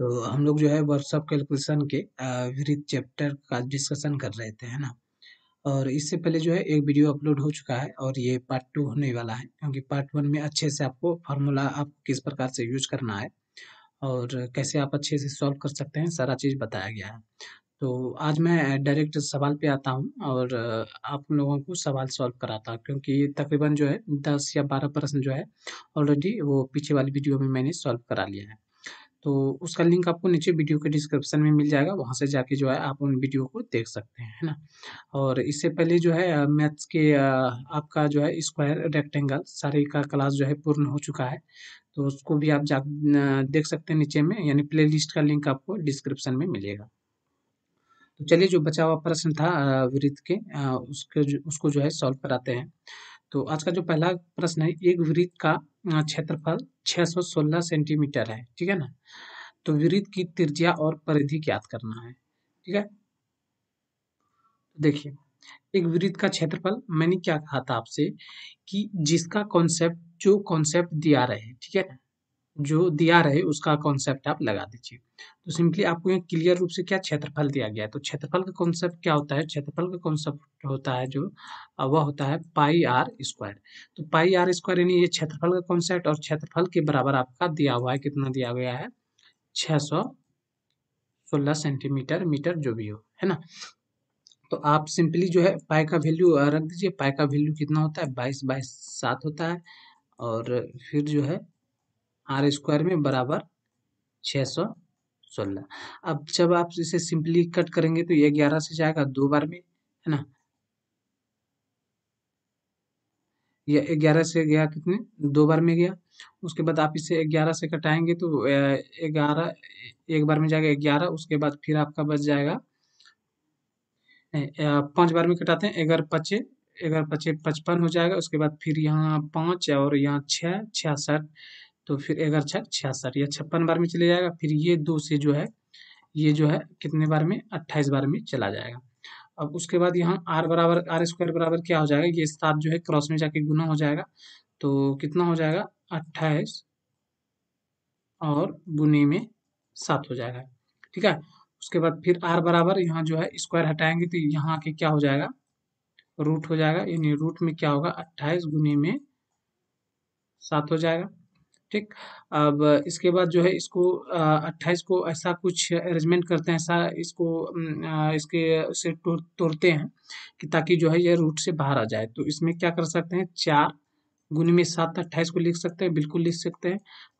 तो हम लोग जो है वर्ड्स ऑफ कैलकुलेशन के विरिथ चैप्टर का डिस्कशन कर रहे थे है ना और इससे पहले जो है एक वीडियो अपलोड हो चुका है और ये पार्ट टू होने वाला है क्योंकि पार्ट वन में अच्छे से आपको फार्मूला आप किस प्रकार से यूज करना है और कैसे आप अच्छे से सॉल्व कर सकते हैं सारा चीज़ बताया गया है तो आज मैं डायरेक्ट सवाल पे आता हूँ और आप लोगों को सवाल सॉल्व कराता हूँ क्योंकि तकरीबन जो है दस या बारह प्रश्न जो है ऑलरेडी वो पीछे वाली वीडियो में मैंने सॉल्व करा लिया है तो उसका लिंक आपको नीचे वीडियो के डिस्क्रिप्शन में मिल जाएगा वहाँ से जाके जो है आप उन वीडियो को देख सकते हैं है ना और इससे पहले जो है मैथ्स के आपका जो है स्क्वायर रेक्टेंगल सारे का क्लास जो है पूर्ण हो चुका है तो उसको भी आप जा देख सकते हैं नीचे में यानी प्ले लिस्ट का लिंक आपको डिस्क्रिप्शन में मिलेगा तो चलिए जो बचा हुआ प्रश्न था वृत्त के उसके उसको जो है सॉल्व कराते हैं तो आज का जो पहला प्रश्न है एक वृत्त का क्षेत्रफल 616 सेंटीमीटर है ठीक है ना तो वृत्त की त्रिज्या और परिधि ज्ञात करना है ठीक है देखिए एक वृत्त का क्षेत्रफल मैंने क्या कहा था आपसे कि जिसका कॉन्सेप्ट जो कॉन्सेप्ट दिया रहे ठीक है ना जो दिया रहे उसका कॉन्सेप्ट आप लगा दीजिए तो सिंपली आपको यहाँ क्लियर रूप से क्या क्षेत्रफल दिया गया है तो क्षेत्रफल का कॉन्सेप्ट क्या होता है क्षेत्रफल का कॉन्सेप्ट होता है जो वह होता है पाई आर स्क्वायर तो पाई आर स्क्वायर यानी ये क्षेत्रफल का कॉन्सेप्ट और क्षेत्रफल के बराबर आपका दिया हुआ है कितना दिया गया है छः सोलह सेंटीमीटर मीटर जो भी हो है ना तो आप सिंपली जो है पाई का वैल्यू रख दीजिए पाई का वैल्यू कितना होता है बाईस बाईस सात होता है और फिर जो है आर स्क्वायर में बराबर छः सौ सोलह अब जब आप इसे सिंपली कट करेंगे तो ये ग्यारह से जाएगा दो बार में है ना ये ग्यारह से गया कितने दो बार में गया उसके बाद आप इसे ग्यारह से कटाएंगे तो ग्यारह एक बार में जाएगा ग्यारह उसके बाद फिर आपका बच जाएगा पांच बार में कटाते हैं अगर पचे अगर पचे पचपन हो जाएगा उसके बाद फिर यहाँ पाँच और यहाँ छः छियासठ तो फिर अगर छः छियासठ या छप्पन बार में चले जाएगा फिर ये दो से जो है ये जो है कितने बार में अट्ठाईस बार में चला जाएगा अब उसके बाद यहाँ आर बराबर आर स्क्वायर बराबर क्या हो जाएगा ये सात जो है क्रॉस में जाके गुना हो जाएगा तो कितना हो जाएगा अट्ठाईस और गुने में सात हो जाएगा ठीक है उसके बाद फिर आर बराबर यहाँ जो है स्क्वायर हटाएंगे तो यहाँ के क्या हो जाएगा रूट हो जाएगा यानी रूट में क्या होगा अट्ठाईस गुने में सात हो जाएगा ठीक अब इसके बाद जो है इसको अट्ठाईस को ऐसा कुछ अरेंजमेंट करते हैं ऐसा इसको इसके से तोड़ते हैं कि ताकि जो है ये रूट से बाहर आ जाए तो इसमें क्या कर सकते हैं चार गुनी में सात अट्ठाईस को लिख सकते हैं बिल्कुल लिख सकते हैं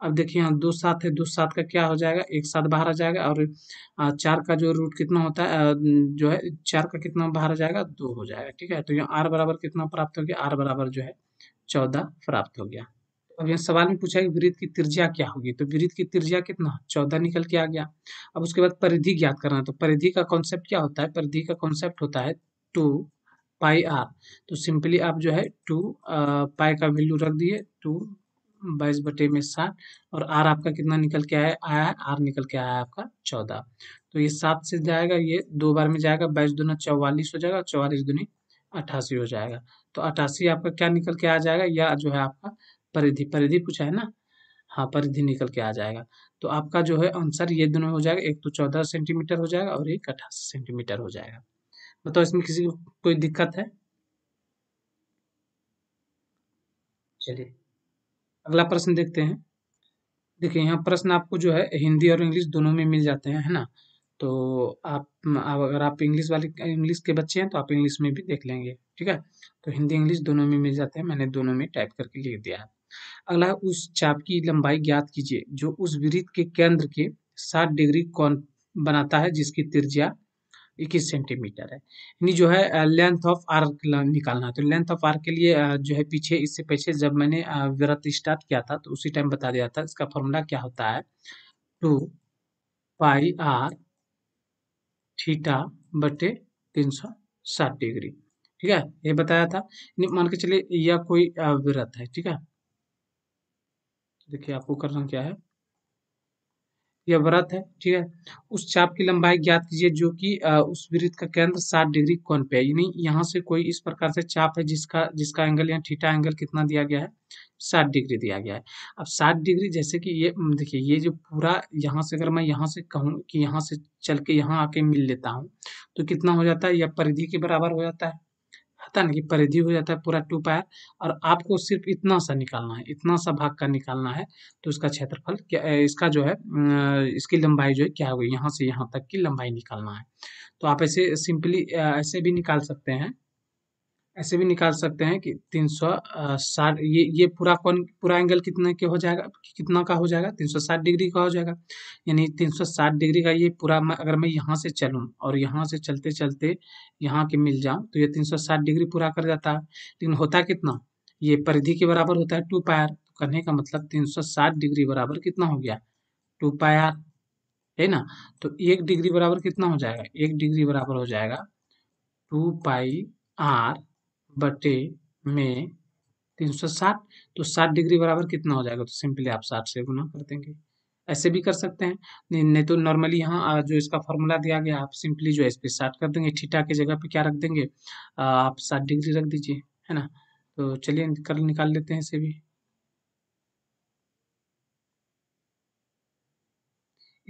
अब देखिए यहाँ दो सात है दो सात का क्या हो जाएगा एक साथ बाहर आ जाएगा और चार का जो रूट कितना होता है जो है चार का कितना बाहर आ जाएगा दो हो जाएगा ठीक है तो यहाँ आर बराबर कितना प्राप्त हो गया आर बराबर जो है चौदह प्राप्त हो गया अब यहाँ सवाल में पूछा है वृत्त की त्रिज्या क्या होगी तो वृत्त की त्रिज्या कितना चौदह निकल के आ गया अब उसके बाद परिधि ज्ञात करना तो परिधि का कॉन्सेप्ट क्या होता है परिधि का कॉन्सेप्ट होता है टू पाई आर तो सिंपली आप जो है टू पाई का वैल्यू रख दिए टू बाईस बटे में सात और आर आपका कितना निकल के आया आया है आर निकल के आया है आपका चौदह तो ये सात से जाएगा ये दो बार में जाएगा बाईस दूना चौवालीस हो जाएगा चौवालीस दूनी अट्ठासी हो जाएगा तो अट्ठासी आपका क्या निकल के आ जाएगा या जो है आपका परिधि परिधि पूछा है ना हाँ परिधि निकल के आ जाएगा तो आपका जो है आंसर ये दोनों हो जाएगा एक तो चौदह सेंटीमीटर हो जाएगा और एक अठासी सेंटीमीटर हो जाएगा बताओ इसमें किसी को कोई दिक्कत है चलिए अगला प्रश्न देखते हैं देखिए यहाँ प्रश्न आपको जो है हिंदी और इंग्लिश दोनों में मिल जाते हैं है ना तो आप अगर आप इंग्लिश वाले इंग्लिश के बच्चे हैं तो आप इंग्लिश में भी देख लेंगे ठीक है तो हिंदी इंग्लिश दोनों में मिल जाते हैं मैंने दोनों में टाइप करके लिख दिया है अगला उस चाप की लंबाई ज्ञात कीजिए जो उस वृत्त के केंद्र के सात डिग्री कौन बनाता है जिसकी त्रिज्या इक्कीस सेंटीमीटर है यानी जो है लेंथ ऑफ आर्क निकालना है तो लेंथ ऑफ आर्क के लिए जो है पीछे इससे पीछे जब मैंने व्रत स्टार्ट किया था तो उसी टाइम बता दिया था इसका फॉर्मूला क्या होता है टू पाई आर थीटा बटे तीन सौ साठ डिग्री ठीक है ये बताया था मान के चलिए यह कोई व्रत है ठीक है देखिए आपको करना क्या है यह व्रत है ठीक है उस चाप की लंबाई ज्ञात कीजिए जो कि की, उस वृत्त का केंद्र सात डिग्री कोण पे है यानी यहाँ से कोई इस प्रकार से चाप है जिसका जिसका एंगल या ठीटा एंगल कितना दिया गया है सात डिग्री दिया गया है अब सात डिग्री जैसे कि ये देखिए ये जो पूरा यहाँ से अगर मैं यहाँ से कहूँ कि यहाँ से चल के यहाँ आके मिल लेता हूँ तो कितना हो जाता है यह परिधि के बराबर हो जाता है आता है ना कि परिधि हो जाता है पूरा टू पायर और आपको सिर्फ इतना सा निकालना है इतना सा भाग का निकालना है तो इसका क्षेत्रफल क्या इसका जो है इसकी लंबाई जो है क्या होगी यहाँ से यहाँ तक की लंबाई निकालना है तो आप ऐसे सिंपली ऐसे भी निकाल सकते हैं ऐसे भी निकाल सकते हैं कि तीन सौ साठ ये ये पूरा कौन पूरा एंगल कितने के हो जाएगा कितना का हो जाएगा तीन सौ साठ डिग्री का हो जाएगा यानी तीन सौ साठ डिग्री का ये पूरा अगर मैं यहाँ से चलूँ और यहाँ से चलते चलते यहाँ के मिल जाऊँ तो ये तीन सौ साठ डिग्री पूरा कर जाता है लेकिन होता कितना ये परिधि के बराबर होता है टू पायर तो कहने का मतलब तीन सौ साठ डिग्री बराबर कितना हो गया टू पायर है ना तो एक डिग्री बराबर कितना हो जाएगा एक डिग्री बराबर हो जाएगा टू पाई आर बटे में तीन सौ साठ तो साठ डिग्री बराबर कितना हो जाएगा तो सिंपली आप साठ से गुना कर देंगे ऐसे भी कर सकते हैं नहीं, नहीं तो नॉर्मली यहाँ जो इसका फॉर्मूला दिया गया आप सिंपली जो है इस पर साठ कर देंगे ठीठा की जगह पे क्या रख देंगे आप साठ डिग्री रख दीजिए है ना तो चलिए कर निकाल लेते हैं इसे भी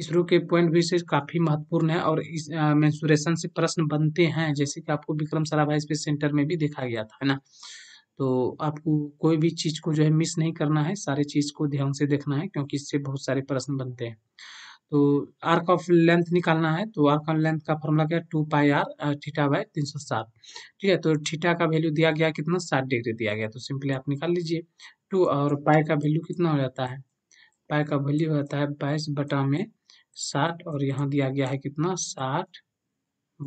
इसरो के पॉइंट व्यू से काफ़ी महत्वपूर्ण है और इस मैंसुरेशन से प्रश्न बनते हैं जैसे कि आपको विक्रम साराभाई स्पेस सेंटर में भी देखा गया था है ना तो आपको कोई भी चीज़ को जो है मिस नहीं करना है सारे चीज़ को ध्यान से देखना है क्योंकि इससे बहुत सारे प्रश्न बनते हैं तो आर्क ऑफ लेंथ निकालना है तो आर्क ऑफ लेंथ का फॉर्मूला क्या है two pi r theta by तीन सौ सात ठीक है तो थीटा का वैल्यू दिया गया कितना सात डिग्री दिया गया तो सिंपली आप निकाल लीजिए टू और पाई का वैल्यू कितना हो जाता है पाई का वैल्यू हो जाता है बाईस बटा में साठ और यहाँ दिया गया है कितना साठ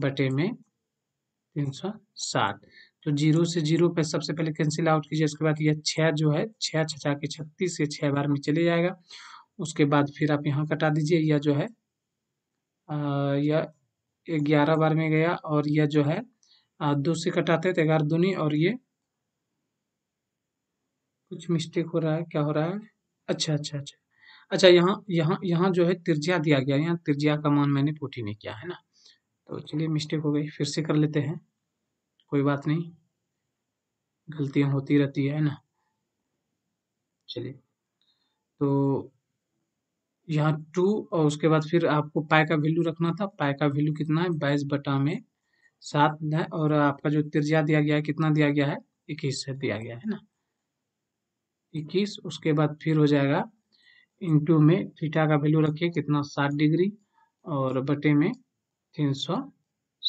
बटे में तीन सौ साठ तो जीरो से जीरो पे सबसे पहले कैंसिल आउट कीजिए उसके बाद यह छः जो है छः छचा के छत्तीस से छः बार में चले जाएगा उसके बाद फिर आप यहाँ कटा दीजिए यह जो है यह ग्यारह बार में गया और यह जो है दो से कटाते थे ग्यारह दूनी और ये कुछ मिस्टेक हो रहा है क्या हो रहा है अच्छा अच्छा अच्छा अच्छा यहाँ यहाँ यहाँ जो है तिरजिया दिया गया यहाँ तिरजिया का मान मैंने पुटी नहीं किया है ना तो चलिए मिस्टेक हो गई फिर से कर लेते हैं कोई बात नहीं गलतियाँ होती रहती है ना चलिए तो यहाँ टू और उसके बाद फिर आपको पाए का वैल्यू रखना था पाए का वैल्यू कितना है बाईस बटा में सात है और आपका जो तिरजा दिया गया है कितना दिया गया है इक्कीस से दिया गया है ना इक्कीस उसके बाद फिर हो जाएगा इंटू में थीटा का वैल्यू रखिए कितना सात डिग्री और बटे में तीन सौ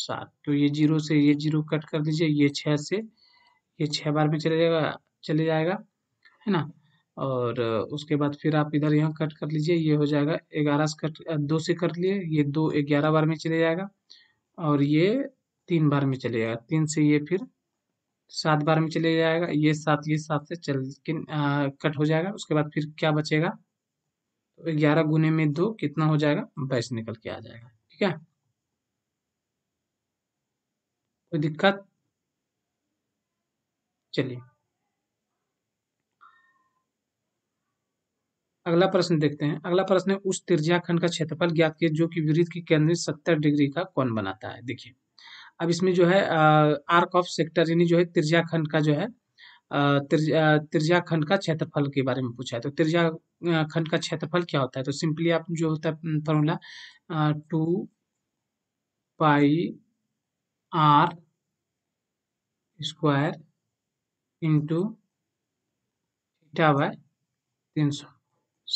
सात तो ये जीरो से ये जीरो कट कर दीजिए ये छः से ये छः बार में चले जाएगा चले जाएगा है ना और उसके बाद फिर आप इधर यहाँ कट कर लीजिए ये हो जाएगा ग्यारह से कट दो से कट लिए ये दो ग्यारह बार में चले जाएगा और ये तीन बार में चले जाएगा तीन से ये फिर सात बार में चले जाएगा ये सात ये सात से चल आ, कट हो जाएगा उसके बाद फिर क्या बचेगा तो ग्यारह गुने में दो कितना हो जाएगा बाईस निकल के आ जाएगा ठीक है कोई दिक्कत चलिए अगला प्रश्न देखते हैं अगला प्रश्न है उस त्रिज्या खंड का क्षेत्रफल ज्ञात किया जो कि विरुद्ध की केंद्रित सत्तर डिग्री का कौन बनाता है देखिए अब इसमें जो है आर्क ऑफ सेक्टर यानी जो है त्रिज्या खंड का जो है त्रिज्या खंड का क्षेत्रफल के बारे में पूछा है तो त्रिज्या खंड का क्षेत्रफल क्या होता है तो सिंपली आप जो होता है formula two pi r square into theta by तीन सौ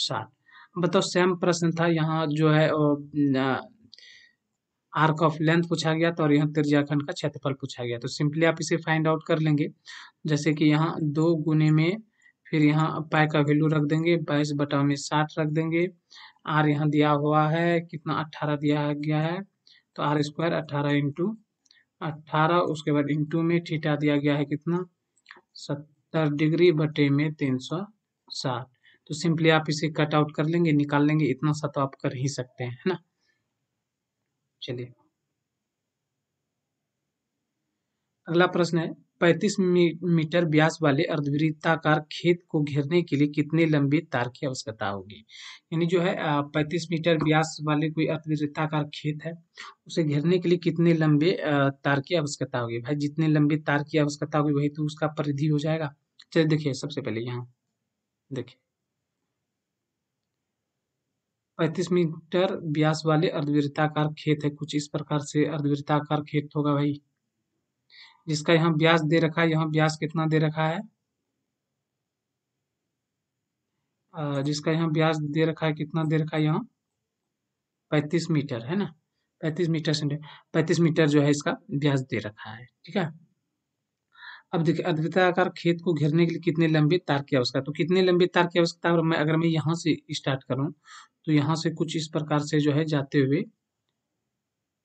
साठ बताओ सेम प्रश्न था यहाँ जो है आर्क ऑफ लेंथ पूछा गया था और यहाँ त्रिज्याखंड का क्षेत्रफल पूछा गया तो सिंपली आप इसे फाइंड आउट कर लेंगे जैसे कि यहाँ दो गुने में फिर यहाँ पाई का वैल्यू रख देंगे बाईस बटा में साठ रख देंगे आर यहाँ दिया हुआ है कितना अट्ठारह दिया गया है तो आर स्क्वायर अट्ठारह इंटू अट्ठारह उसके बाद इंटू में ठीठा दिया गया है कितना सत्तर डिग्री बटे में तीन सौ साठ तो सिंपली आप इसे कट आउट कर लेंगे निकाल लेंगे इतना सा तो आप कर ही सकते हैं है ना चलिए अगला प्रश्न है पैंतीस मीटर व्यास वाले अर्धवृत्ताकार खेत को घेरने के लिए कितने लंबे तार की आवश्यकता होगी यानी जो है पैंतीस मीटर व्यास वाले कोई अर्धवृत्ताकार खेत है उसे घेरने के लिए कितने लंबे तार की आवश्यकता होगी भाई जितने लंबे तार की आवश्यकता होगी वही तो उसका परिधि हो जाएगा चलिए देखिए सबसे पहले यहाँ देखिए पैंतीस मीटर व्यास वाले अर्धवृत्ताकार खेत है कुछ इस प्रकार से अर्धवृत्ताकार खेत होगा भाई जिसका यहाँ ब्याज दे रखा है यहाँ ब्याज कितना दे रखा है जिसका यहाँ ब्याज दे रखा है कितना दे रखा है यहाँ पैंतीस मीटर है ना पैंतीस मीटर से पैंतीस मीटर जो है इसका ब्याज दे रखा है ठीक है अब देखिए अद्विताकार खेत को घेरने के लिए कितने लंबे तार की आवश्यकता तो कितने लंबे तार की आवश्यकता है मैं अगर मैं यहाँ से स्टार्ट करूँ तो यहाँ से कुछ इस प्रकार से जो है जाते हुए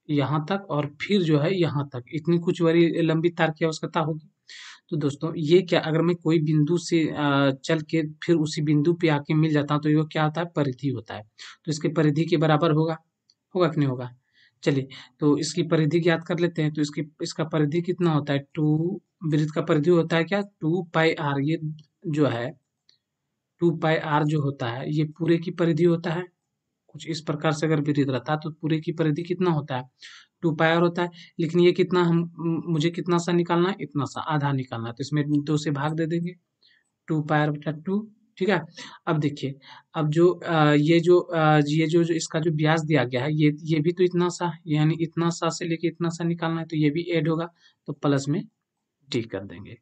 यहाँ तक और फिर जो है यहाँ तक इतनी कुछ बड़ी लंबी तार की आवश्यकता होगी तो दोस्तों ये क्या अगर मैं कोई बिंदु से चल के फिर उसी बिंदु पे आके मिल जाता हूँ तो ये क्या होता है परिधि होता है तो इसके परिधि के बराबर होगा होगा कि नहीं होगा चलिए तो इसकी परिधि याद कर लेते हैं तो इसकी इसका परिधि कितना होता है टू वृत्त का परिधि होता है क्या टू पाई आर ये जो है टू पाई आर जो होता है ये पूरे की परिधि होता है कुछ इस प्रकार से अगर वृत्त रहता है तो पूरे की परिधि कितना होता है टू पाई आर होता है लेकिन ये कितना हम मुझे कितना सा निकालना है इतना सा आधा निकालना है तो इसमें दो से भाग दे देंगे टू पाई आर बटा टू ठीक है अब देखिए अब जो आ, ये जो आ, ये जो जो इसका जो ब्याज दिया गया है ये ये भी तो इतना सा यानी इतना सा से लेके इतना सा निकालना है तो ये भी ऐड होगा तो प्लस में डी कर देंगे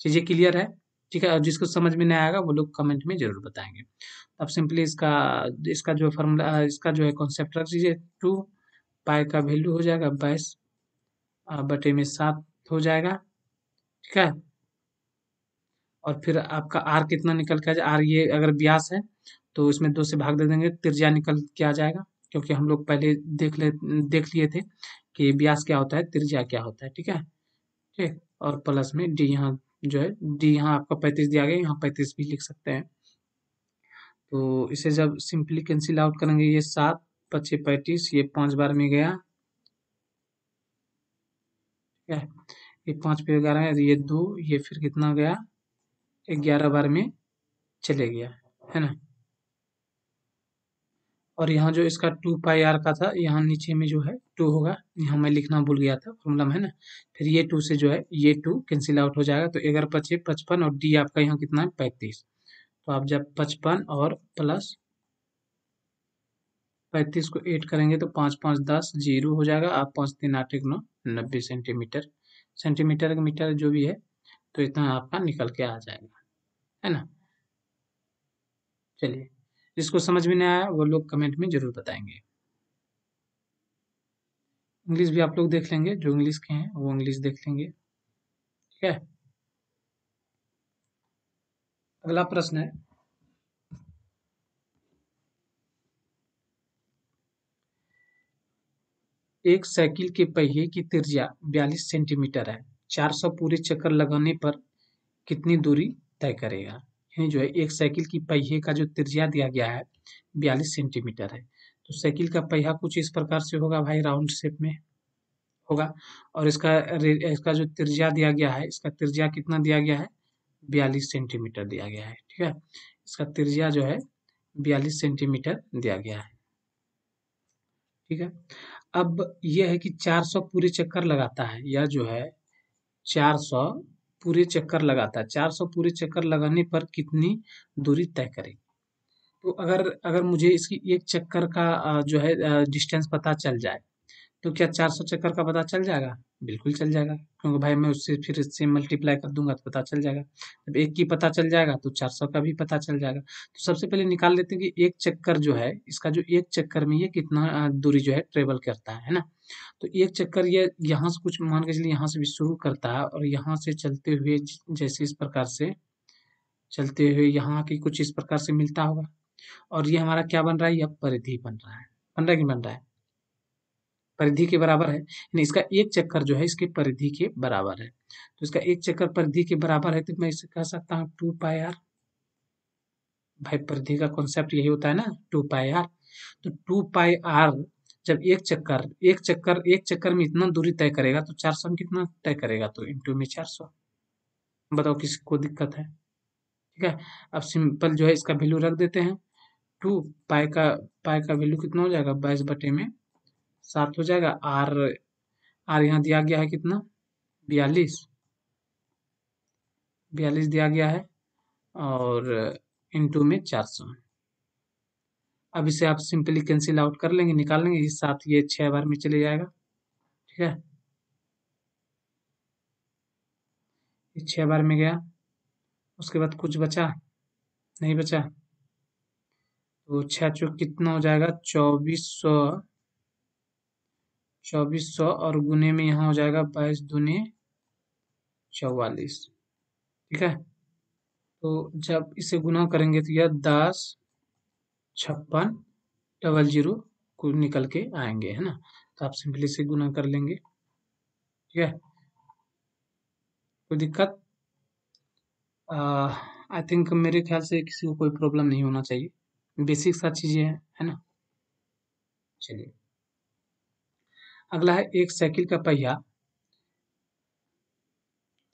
चीज़ें क्लियर है ठीक है और जिसको समझ में नहीं आएगा वो लोग कमेंट में जरूर बताएंगे अब सिंपली इसका इसका जो फॉर्मूला इसका जो है कॉन्सेप्ट रख दीजिए टू पाई का वैल्यू हो जाएगा बाईस बटे में सात हो जाएगा ठीक है और फिर आपका आर कितना निकल के आ जाए आर ये अगर ब्यास है तो इसमें दो से भाग दे देंगे त्रिज्या निकल के आ जाएगा क्योंकि हम लोग पहले देख ले देख लिए थे कि ब्यास क्या होता है त्रिज्या क्या होता है ठीक है ठीक और प्लस में डी यहाँ जो है डी यहाँ आपका पैंतीस दिया गया यहाँ पैंतीस भी लिख सकते हैं तो इसे जब सिंपली कैंसिल आउट करेंगे ये सात पच्चीस पैंतीस ये पाँच बार में गया ठीक है ये पाँच पे ग्यारह ये दो ये फिर कितना गया ग्यारह बार में चले गया है ना और यहाँ जो इसका टू पाई आर का था यहाँ नीचे में जो है टू होगा यहाँ मैं लिखना भूल गया था फॉर्मूला में है ना फिर ये टू से जो है ये टू कैंसिल आउट हो जाएगा तो ग्यारह पच्चीस पचपन और डी आपका यहाँ कितना है पैंतीस तो आप जब पचपन और प्लस पैंतीस को एड करेंगे तो पाँच पाँच दस जीरो हो जाएगा आप पाँच तीन आठ एक नौ नब्बे सेंटीमीटर सेंटीमीटर मीटर जो भी है तो इतना आपका निकल के आ जाएगा है ना चलिए जिसको समझ में नहीं आया वो लोग कमेंट में जरूर बताएंगे इंग्लिश भी आप लोग देख लेंगे जो इंग्लिश के हैं वो इंग्लिश देख लेंगे ठीक है अगला प्रश्न है एक साइकिल के पहिए की त्रिज्या 42 सेंटीमीटर है 400 पूरे चक्कर लगाने पर कितनी दूरी तय करेगा यानी जो है एक साइकिल की पहिए का जो त्रिज्या दिया गया है बयालीस सेंटीमीटर है तो साइकिल का पहिया कुछ इस प्रकार से होगा भाई राउंड शेप में होगा और इसका इसका जो त्रिज्या दिया गया है इसका त्रिज्या कितना दिया गया है बयालीस सेंटीमीटर दिया गया है ठीक है इसका त्रिज्या जो है बयालीस सेंटीमीटर दिया गया है ठीक है अब यह है कि 400 पूरे चक्कर लगाता है या जो है 400 पूरे चक्कर लगाता है चार सौ पूरे चक्कर लगाने पर कितनी दूरी तय करें तो अगर अगर मुझे इसकी एक चक्कर का जो है डिस्टेंस पता चल जाए तो क्या चार सौ चक्कर का पता चल जाएगा बिल्कुल चल जाएगा क्योंकि भाई मैं उससे फिर इससे मल्टीप्लाई कर दूंगा तो पता चल जाएगा जब एक की पता चल जाएगा तो चार सौ का भी पता चल जाएगा तो सबसे पहले निकाल लेते हैं कि एक चक्कर जो है इसका जो एक चक्कर में ये कितना दूरी जो है ट्रेवल करता है ना तो एक चक्कर ये यहाँ से कुछ मान के चलिए यहाँ से भी शुरू करता है और यहाँ से चलते हुए जैसे इस प्रकार से चलते हुए यहाँ की कुछ इस प्रकार से मिलता होगा और ये हमारा क्या बन रहा है यह परिधि बन रहा है बन रहा है कि बन रहा है परिधि के बराबर है यानी इसका एक चक्कर जो है इसके परिधि के बराबर है तो इसका एक चक्कर परिधि के बराबर है तो मैं इसे कह सकता हूँ टू पाई आर भाई परिधि का कॉन्सेप्ट यही होता है ना टू पाई आर तो टू पाई आर जब एक चक्कर एक चक्कर एक चक्कर में इतना दूरी तय करेगा तो चार सौ में कितना तय करेगा तो इंटू में चार सौ बताओ किसी को दिक्कत है ठीक है अब सिंपल जो है इसका वैल्यू रख देते हैं टू पाई का पाई का वैल्यू कितना हो जाएगा बाईस बटे में सात हो जाएगा आर आर यहाँ दिया गया है कितना बयालीस बयालीस दिया गया है और इनटू में चार सौ अब इसे आप सिंपली कैंसिल आउट कर लेंगे निकाल लेंगे इस साथ ये छः बार में चले जाएगा ठीक है ये छः बार में गया उसके बाद कुछ बचा नहीं बचा तो छः चौक कितना हो जाएगा चौबीस सौ चौबीस सौ और गुने में यहाँ हो जाएगा बाईस दुने चौवालीस ठीक है तो जब इसे गुना करेंगे तो यह दस छप्पन डबल जीरो को निकल के आएंगे है ना तो आप सिंपली से गुना कर लेंगे ठीक है कोई दिक्कत आई थिंक मेरे ख्याल से किसी को कोई प्रॉब्लम नहीं होना चाहिए बेसिक सा चीज़ें हैं है ना चलिए अगला है एक साइकिल का पहिया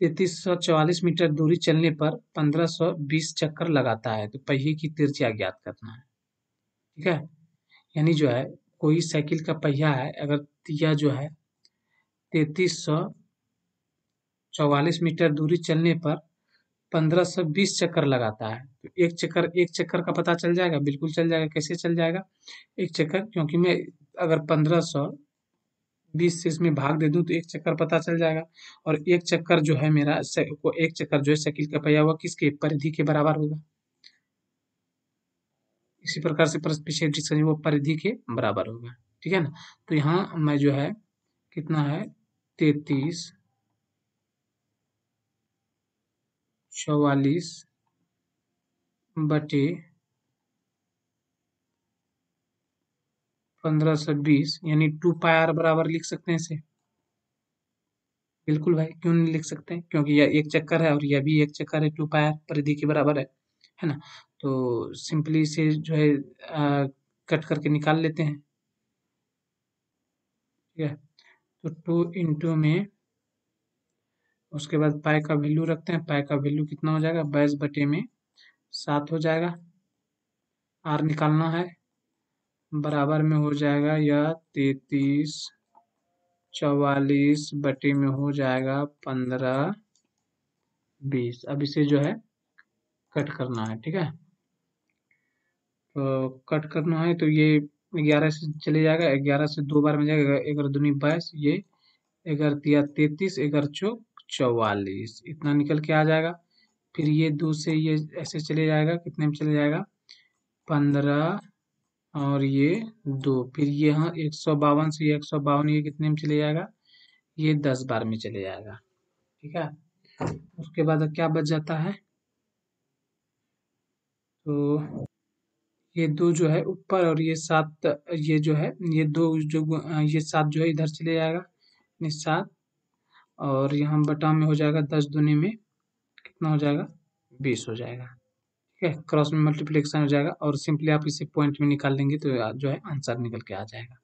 तैतीस सौ चौवालीस मीटर दूरी चलने पर पंद्रह सौ बीस चक्कर लगाता है तो पहिए की तिरछा ज्ञात करना है ठीक है यानी जो है कोई साइकिल का पहिया है अगर यह जो है तैतीस सौ चौवालीस मीटर दूरी चलने पर पंद्रह सौ बीस चक्कर लगाता है तो एक चक्कर एक चक्कर का पता चल जाएगा बिल्कुल चल जाएगा कैसे चल जाएगा एक चक्कर क्योंकि मैं अगर पंद्रह सौ बीस से इसमें भाग दे दूं तो एक चक्कर पता चल जाएगा और एक चक्कर जो है मेरा को एक चक्कर जो है शकील का पहिया हुआ किसके परिधि के बराबर होगा इसी प्रकार से प्रश्न पीछे वो परिधि के बराबर होगा ठीक है ना तो यहाँ मैं जो है कितना है तैतीस चौवालीस बटे पंद्रह सौ बीस यानी टू पाई आर बराबर लिख सकते हैं इसे बिल्कुल भाई क्यों नहीं लिख सकते हैं क्योंकि यह एक चक्कर है और यह भी एक चक्कर है टू पाई आर परिधि के बराबर है है ना तो सिंपली इसे जो है आ, कट करके निकाल लेते हैं ठीक है तो टू इंटू में उसके बाद पाई का वैल्यू रखते हैं पाई का वैल्यू कितना हो जाएगा बाईस बटे में सात हो जाएगा आर निकालना है बराबर में हो जाएगा या तैतीस चौवालीस बटे में हो जाएगा पंद्रह बीस अब इसे जो है कट करना है ठीक है तो कट करना है तो ये ग्यारह से चले जाएगा ग्यारह से दो बार में जाएगा एगर दूनी बाईस ये एगर तिया तैतीस एगर चौक चौवालीस इतना निकल के आ जाएगा फिर ये दो से ये ऐसे चले जाएगा कितने में चले जाएगा पंद्रह और ये दो फिर ये यहाँ एक सौ बावन से एक सौ बावन ये कितने में चले जाएगा ये दस बार में चले जाएगा ठीक है उसके बाद क्या बच जाता है तो ये दो जो है ऊपर और ये सात ये जो है ये दो जो ये सात जो है इधर चले जाएगा सात और यहाँ बटा में हो जाएगा दस दुनी में कितना हो जाएगा बीस हो जाएगा ठीक है क्रॉस में मल्टीप्लिकेशन हो जाएगा और सिंपली आप इसे पॉइंट में निकाल लेंगे तो जो है आंसर निकल के आ जाएगा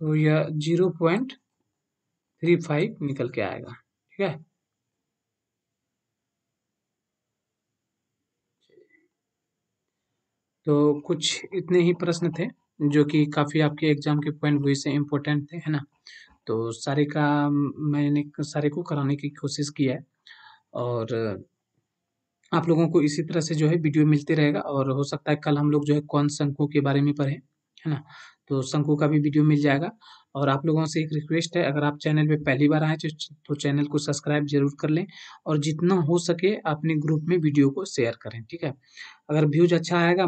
तो यह जीरो पॉइंट थ्री फाइव निकल के आएगा ठीक है तो कुछ इतने ही प्रश्न थे जो कि काफ़ी आपके एग्जाम के पॉइंट वही से इम्पोर्टेंट थे है ना तो सारे का मैंने सारे को कराने की कोशिश की है और आप लोगों को इसी तरह से जो है वीडियो मिलते रहेगा और हो सकता है कल हम लोग जो है कौन शंकु के बारे में पढ़ें है ना तो शंकु का भी वीडियो मिल जाएगा और आप लोगों से एक रिक्वेस्ट है अगर आप चैनल पे पहली बार आए तो, तो चैनल को सब्सक्राइब जरूर कर लें और जितना हो सके अपने ग्रुप में वीडियो को शेयर करें ठीक है अगर व्यूज अच्छा आएगा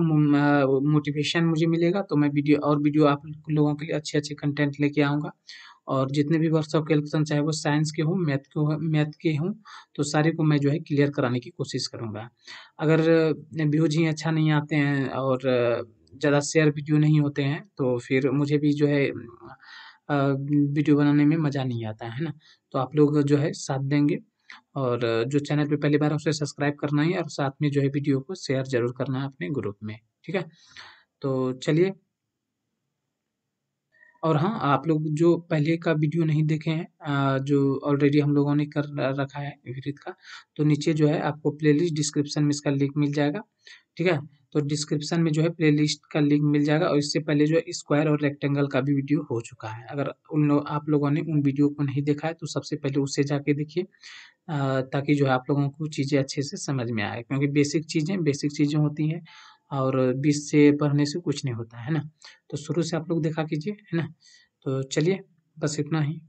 मोटिवेशन मुझे मिलेगा तो मैं वीडियो और वीडियो आप लोगों के लिए अच्छे अच्छे कंटेंट लेके आऊँगा और जितने भी वर्ड्स ऑफ कैलकुलेशन चाहे वो साइंस के हों मैथ के हों मैथ के हों तो सारे को मैं जो है क्लियर कराने की कोशिश करूँगा अगर व्यूज ही अच्छा नहीं आते हैं और ज़्यादा शेयर वीडियो नहीं होते हैं तो फिर मुझे भी जो है वीडियो बनाने में मज़ा नहीं आता है ना तो आप लोग जो है साथ देंगे और जो चैनल पे पहली बार उसे सब्सक्राइब करना है और साथ में जो है वीडियो को शेयर जरूर करना है अपने ग्रुप में ठीक है तो चलिए और हाँ, आप लोग जो पहले का वीडियो नहीं देखे हैं जो ऑलरेडी हम लोगों ने कर रखा है विविध का, तो नीचे जो है आपको प्लेलिस्ट डिस्क्रिप्शन में इसका लिंक मिल जाएगा, ठीक है? तो डिस्क्रिप्शन में जो है प्लेलिस्ट का लिंक मिल जाएगा और इससे पहले जो है स्क्वायर और रेक्टेंगल का भी वीडियो हो चुका है। अगर उन लो आप लोगों ने उन वीडियो को नहीं देखा है तो सबसे पहले उससे जाके देखिए ताकि जो है आप लोगों को चीज़ें अच्छे से समझ में आए क्योंकि बेसिक चीज़ें बेसिक चीज़ें होती हैं। और बीस से पढ़ने से कुछ नहीं होता है ना तो शुरू से आप लोग देखा कीजिए है ना तो चलिए बस इतना ही